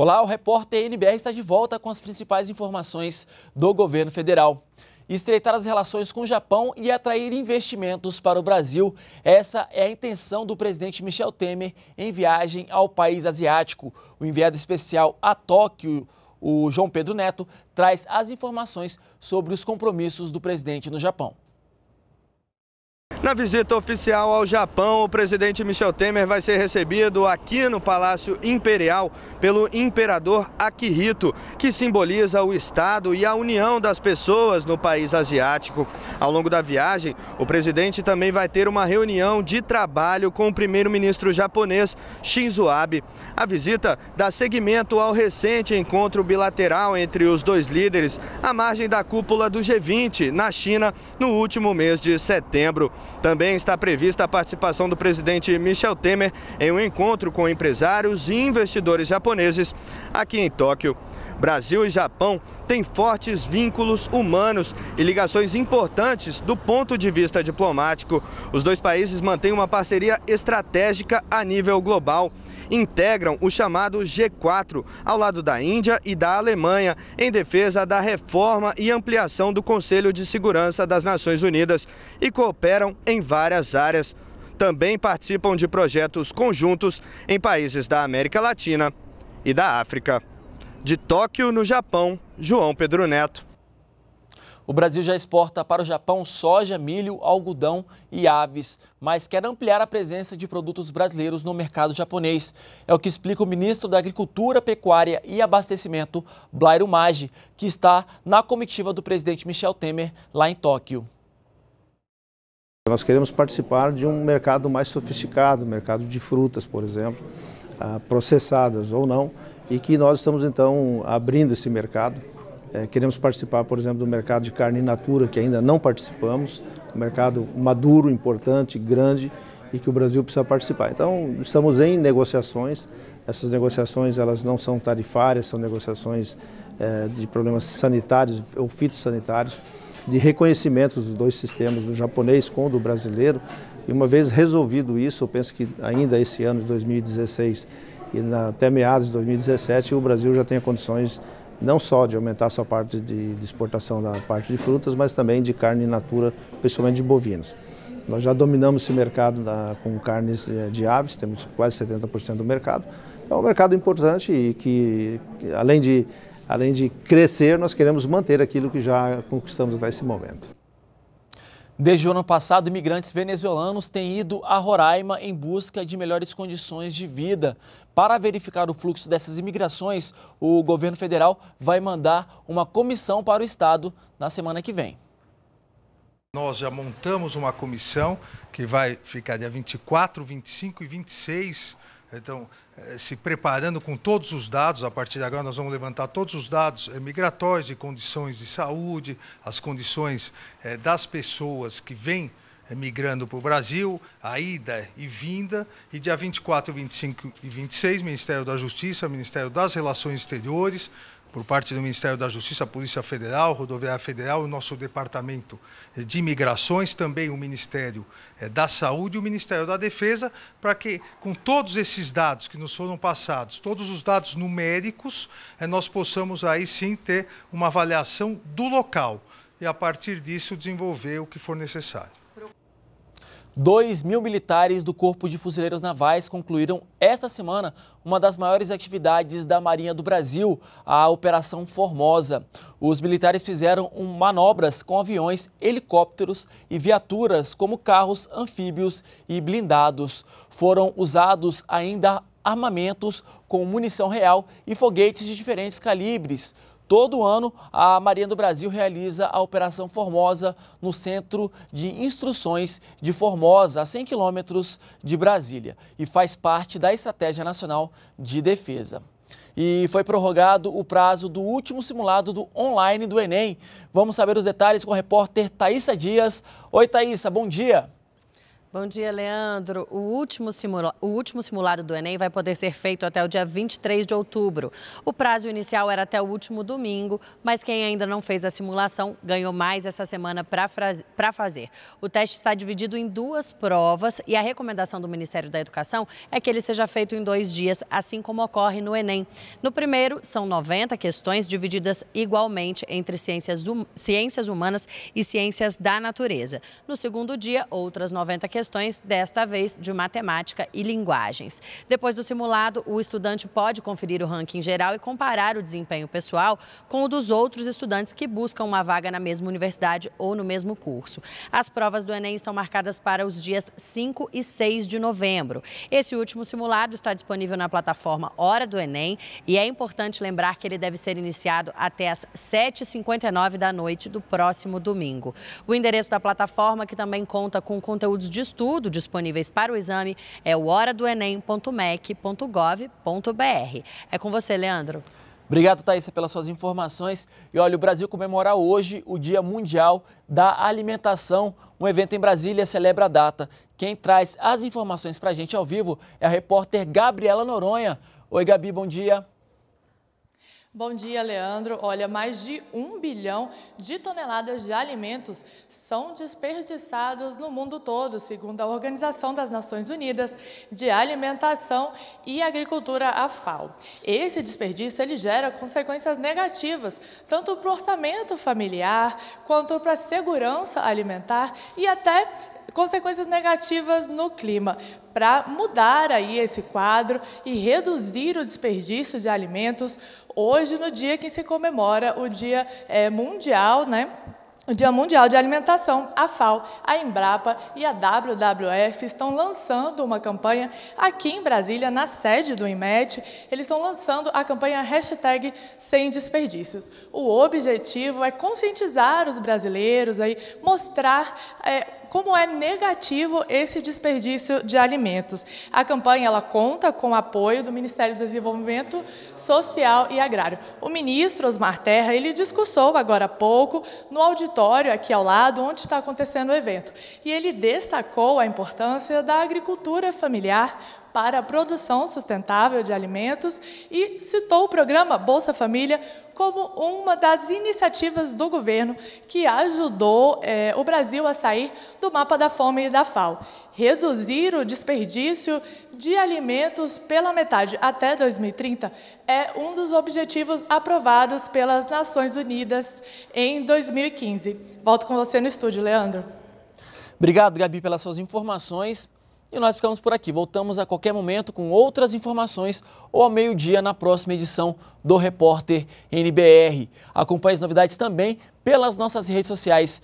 Olá, o repórter NBR está de volta com as principais informações do governo federal. Estreitar as relações com o Japão e atrair investimentos para o Brasil. Essa é a intenção do presidente Michel Temer em viagem ao país asiático. O enviado especial a Tóquio, o João Pedro Neto, traz as informações sobre os compromissos do presidente no Japão. Na visita oficial ao Japão, o presidente Michel Temer vai ser recebido aqui no Palácio Imperial pelo imperador Akihito, que simboliza o Estado e a união das pessoas no país asiático. Ao longo da viagem, o presidente também vai ter uma reunião de trabalho com o primeiro-ministro japonês Shinzo Abe. A visita dá seguimento ao recente encontro bilateral entre os dois líderes à margem da cúpula do G20 na China no último mês de setembro. Também está prevista a participação do presidente Michel Temer em um encontro com empresários e investidores japoneses aqui em Tóquio. Brasil e Japão têm fortes vínculos humanos e ligações importantes do ponto de vista diplomático. Os dois países mantêm uma parceria estratégica a nível global. Integram o chamado G4, ao lado da Índia e da Alemanha, em defesa da reforma e ampliação do Conselho de Segurança das Nações Unidas e cooperam em várias áreas também participam de projetos conjuntos em países da América Latina e da África. De Tóquio, no Japão, João Pedro Neto. O Brasil já exporta para o Japão soja, milho, algodão e aves, mas quer ampliar a presença de produtos brasileiros no mercado japonês. É o que explica o ministro da Agricultura, Pecuária e Abastecimento, Blairo Maggi, que está na comitiva do presidente Michel Temer lá em Tóquio. Nós queremos participar de um mercado mais sofisticado, mercado de frutas, por exemplo, ah, processadas ou não, e que nós estamos então abrindo esse mercado. É, queremos participar, por exemplo, do mercado de carne in natura, que ainda não participamos, um mercado maduro, importante, grande e que o Brasil precisa participar. Então, estamos em negociações. Essas negociações elas não são tarifárias, são negociações é, de problemas sanitários ou fitossanitários, de reconhecimento dos dois sistemas, do japonês com o do brasileiro. E uma vez resolvido isso, eu penso que ainda esse ano de 2016 e na, até meados de 2017 o Brasil já tenha condições não só de aumentar sua parte de, de exportação da parte de frutas, mas também de carne in natura, principalmente de bovinos. Nós já dominamos esse mercado da, com carnes eh, de aves, temos quase 70% do mercado. Então, é um mercado importante e que, além de, além de crescer, nós queremos manter aquilo que já conquistamos até esse momento. Desde o ano passado, imigrantes venezuelanos têm ido a Roraima em busca de melhores condições de vida. Para verificar o fluxo dessas imigrações, o governo federal vai mandar uma comissão para o estado na semana que vem. Nós já montamos uma comissão que vai ficar dia 24, 25 e 26 então, eh, se preparando com todos os dados, a partir de agora nós vamos levantar todos os dados eh, migratórios de condições de saúde, as condições eh, das pessoas que vêm migrando para o Brasil, a ida e vinda, e dia 24, 25 e 26, Ministério da Justiça, Ministério das Relações Exteriores, por parte do Ministério da Justiça, Polícia Federal, Rodoviária Federal, o nosso Departamento de Imigrações, também o Ministério eh, da Saúde e o Ministério da Defesa, para que, com todos esses dados que nos foram passados, todos os dados numéricos, eh, nós possamos aí sim ter uma avaliação do local e, a partir disso, desenvolver o que for necessário. Dois mil militares do Corpo de Fuzileiros Navais concluíram esta semana uma das maiores atividades da Marinha do Brasil, a Operação Formosa. Os militares fizeram manobras com aviões, helicópteros e viaturas, como carros, anfíbios e blindados. Foram usados ainda armamentos com munição real e foguetes de diferentes calibres. Todo ano, a Marinha do Brasil realiza a Operação Formosa no Centro de Instruções de Formosa, a 100 quilômetros de Brasília, e faz parte da Estratégia Nacional de Defesa. E foi prorrogado o prazo do último simulado do online do Enem. Vamos saber os detalhes com a repórter Thaisa Dias. Oi, Thaisa, bom dia. Bom dia, Leandro. O último, simula... o último, simulado do Enem vai poder ser feito até o dia 23 de outubro. O prazo inicial era até o último domingo, mas quem ainda não fez a simulação ganhou mais essa semana para fraz... fazer. O teste está dividido em duas provas e a recomendação do Ministério da Educação é que ele seja feito em dois dias, assim como ocorre no Enem. No primeiro, são 90 questões divididas igualmente entre ciências, hum... ciências humanas e ciências da natureza. No segundo dia, outras 90 questões questões, desta vez de matemática e linguagens. Depois do simulado, o estudante pode conferir o ranking geral e comparar o desempenho pessoal com o dos outros estudantes que buscam uma vaga na mesma universidade ou no mesmo curso. As provas do Enem estão marcadas para os dias 5 e 6 de novembro. Esse último simulado está disponível na plataforma Hora do Enem e é importante lembrar que ele deve ser iniciado até as 7h59 da noite do próximo domingo. O endereço da plataforma, que também conta com conteúdos de estudo disponíveis para o exame é o horadoenem.mec.gov.br. É com você, Leandro. Obrigado, Thaisa, pelas suas informações. E olha, o Brasil comemora hoje o Dia Mundial da Alimentação. Um evento em Brasília celebra a data. Quem traz as informações para a gente ao vivo é a repórter Gabriela Noronha. Oi, Gabi, bom dia. Bom dia, Leandro. Olha, mais de um bilhão de toneladas de alimentos são desperdiçados no mundo todo, segundo a Organização das Nações Unidas de Alimentação e Agricultura, a FAO. Esse desperdício ele gera consequências negativas, tanto para o orçamento familiar, quanto para a segurança alimentar e até consequências negativas no clima. Para mudar aí esse quadro e reduzir o desperdício de alimentos, hoje, no dia que se comemora o Dia é, Mundial, né? O Dia Mundial de Alimentação, a FAO, a Embrapa e a WWF estão lançando uma campanha aqui em Brasília, na sede do IMET. Eles estão lançando a campanha hashtag Sem Desperdícios. O objetivo é conscientizar os brasileiros, aí, mostrar é, como é negativo esse desperdício de alimentos. A campanha ela conta com o apoio do Ministério do Desenvolvimento Social e Agrário. O ministro Osmar Terra ele discursou agora há pouco no auditório aqui ao lado, onde está acontecendo o evento, e ele destacou a importância da agricultura familiar para a produção sustentável de alimentos e citou o programa Bolsa Família como uma das iniciativas do governo que ajudou é, o Brasil a sair do mapa da fome e da FAO. Reduzir o desperdício de alimentos pela metade até 2030 é um dos objetivos aprovados pelas Nações Unidas em 2015. Volto com você no estúdio, Leandro. Obrigado, Gabi, pelas suas informações. E nós ficamos por aqui. Voltamos a qualquer momento com outras informações ou ao meio-dia na próxima edição do Repórter NBR. Acompanhe as novidades também pelas nossas redes sociais.